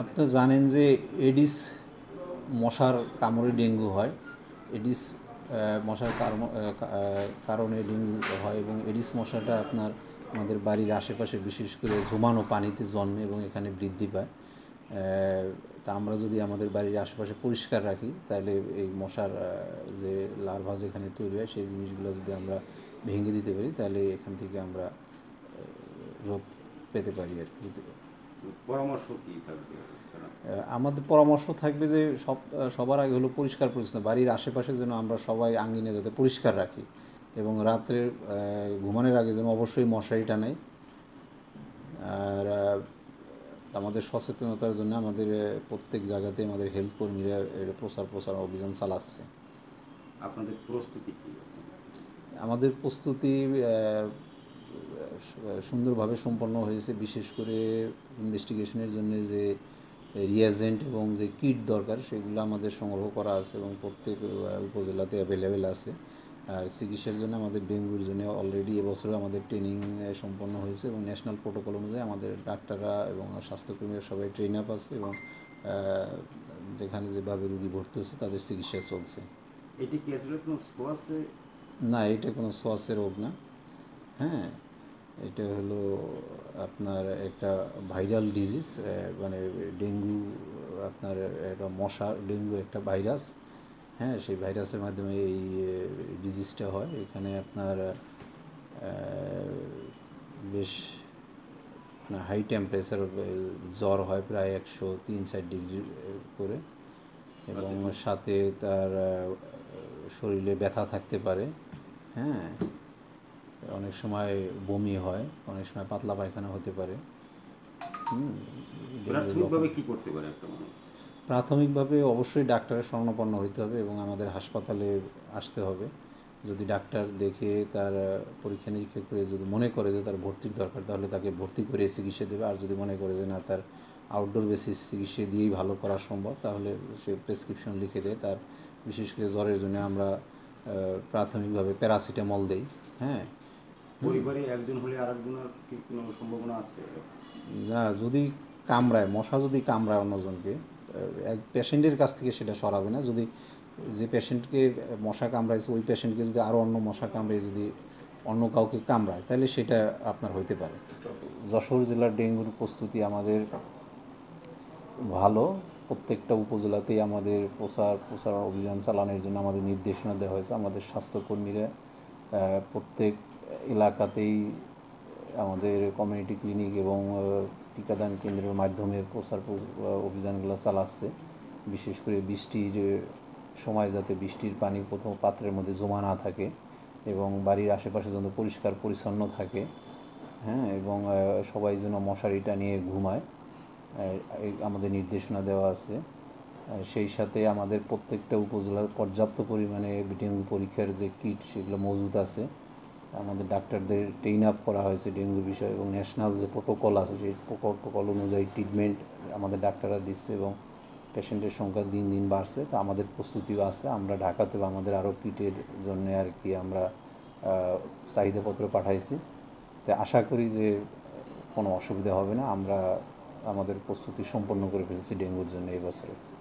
আপনি জানেন যে এডিস মশার কামড়ে ডেঙ্গু হয় এডিস মশার কারণে ডেঙ্গু হয় এবং এডিস মশাটা আপনার আমাদের বাড়ির আশেপাশে বিশেষ করে ঝুমানো পানিতে জন্মে এবং এখানে বৃদ্ধি পায় তা আমরা যদি আমাদের বাড়ির আশেপাশে পরিষ্কার রাখি তাহলে এই মশার যে লার্ভা যেখানে তৈরি হয় সেই জিনিসগুলো যদি আমরা ভেঙে দিতে পারি তাহলে এখান থেকে আমরা রোধ পেতে পারি আর কি আমাদের পরামর্শ থাকবে যে সব সবার আগে হলো পরিষ্কার পরিচ্ছন্ন বাড়ির আশেপাশে যেন আমরা সবাই আঙ্গিনে যাতে পরিষ্কার রাখি এবং রাত্রে ঘুমানোর আগে যেন অবশ্যই মশারি টানাই আর আমাদের সচেতনতার জন্য আমাদের প্রত্যেক জায়গাতে আমাদের হেলথ কর্মীরা প্রচার প্রচার অভিযান চালাচ্ছে আপনাদের প্রস্তুতি আমাদের প্রস্তুতি সুন্দরভাবে সম্পন্ন হয়েছে বিশেষ করে ইনভেস্টিগেশনের জন্য যে রিয়াজেন্ট এবং যে কিট দরকার সেগুলো আমাদের সংগ্রহ করা আছে এবং প্রত্যেক উপজেলাতে অ্যাভেলেবেল আছে আর চিকিৎসার জন্য আমাদের ডেঙ্গুর জন্য অলরেডি এবছরে আমাদের ট্রেনিং সম্পন্ন হয়েছে এবং ন্যাশনাল প্রোটোকল অনুযায়ী আমাদের ডাক্তাররা এবং স্বাস্থ্যকর্মীরা সবাই ট্রেন আপ আছে এবং যেখানে যেভাবে রুগী ভর্তি হচ্ছে তাদের চিকিৎসা চলছে এটি কি আসলে কোনো সোয়াসে না এটা কোনো সোয়াসের রোগ না হ্যাঁ এটা হলো আপনার একটা ভাইরাল ডিজিজ মানে ডেঙ্গু আপনার একটা মশা ডেঙ্গু একটা ভাইরাস হ্যাঁ সেই ভাইরাসের মাধ্যমে এই ডিজিজটা হয় এখানে আপনার বেশ মানে হাই টেম্পারেচার জ্বর হয় প্রায় একশো তিন চার ডিগ্রি করে এবং আচ্ছা। সাথে তার শরীরে ব্যথা থাকতে পারে হ্যাঁ অনেক সময় বমি হয় অনেক সময় পাতলা পায়খানা হতে পারে প্রাথমিকভাবে অবশ্যই ডাক্তারের স্বর্ণপন্ন হইতে হবে এবং আমাদের হাসপাতালে আসতে হবে যদি ডাক্তার দেখে তার পরীক্ষা নিরীক্ষা করে যদি মনে করে যে তার ভর্তির দরকার তাহলে তাকে ভর্তি করে চিকিৎসা দেবে আর যদি মনে করে যে না তার আউটডোর বেসিস চিকিৎসা দিয়েই ভালো করা সম্ভব তাহলে সে প্রেসক্রিপশন লিখে দেয় তার বিশেষ করে জ্বরের জন্য আমরা প্রাথমিকভাবে প্যারাসিটামল দেই হ্যাঁ না যদি কামড়ায় মশা যদি কামড়ায় অন্যজনকে এক পেশেন্টের কাছ থেকে সেটা সরাবে না যদি যে পেশেন্টকে মশা কামড়াইছে ওই পেশেন্টকে যদি আরও অন্য মশা কামড়ে যদি অন্য কাউকে কামড়ায় তাহলে সেটা আপনার হইতে পারে যশোর জেলার ডেঙ্গুর প্রস্তুতি আমাদের ভালো প্রত্যেকটা উপজেলাতেই আমাদের প্রচার প্রচার অভিযান চালানোর জন্য আমাদের নির্দেশনা দেওয়া হয়েছে আমাদের স্বাস্থ্যকর্মীরা প্রত্যেক এলাকাতেই আমাদের কমিউনিটি ক্লিনিক এবং টিকাদান কেন্দ্রের মাধ্যমে প্রচার অভিযানগুলো চালাচ্ছে বিশেষ করে বৃষ্টির সময় যাতে বৃষ্টির পানি প্রথম পাত্রের মধ্যে জমা না থাকে এবং বাড়ির আশেপাশে যেন পরিষ্কার পরিচ্ছন্ন থাকে হ্যাঁ এবং সবাই যেন মশারিটা নিয়ে ঘুমায় আমাদের নির্দেশনা দেওয়া আছে সেই সাথে আমাদের প্রত্যেকটা উপজেলা পর্যাপ্ত পরিমাণে ডেঙ্গু পরীক্ষার যে কিট সেগুলো মজুত আছে আমাদের ডাক্তারদের ট্রেন আপ করা হয়েছে ডেঙ্গু বিষয়ে এবং ন্যাশনাল যে প্রোটোকল আছে সেই প্রোটোকল অনুযায়ী ট্রিটমেন্ট আমাদের ডাক্তাররা দিচ্ছে এবং পেশেন্টের সংখ্যা দিন দিন বাড়ছে তো আমাদের প্রস্তুতিও আছে আমরা ঢাকাতে বা আমাদের আরও কিটের জন্য আর কি আমরা চাহিদাপত্র পাঠাইছি তো আশা করি যে কোনো অসুবিধা হবে না আমরা আমাদের প্রস্তুতি সম্পন্ন করে ফেলেছি ডেঙ্গুর জন্য এবছরে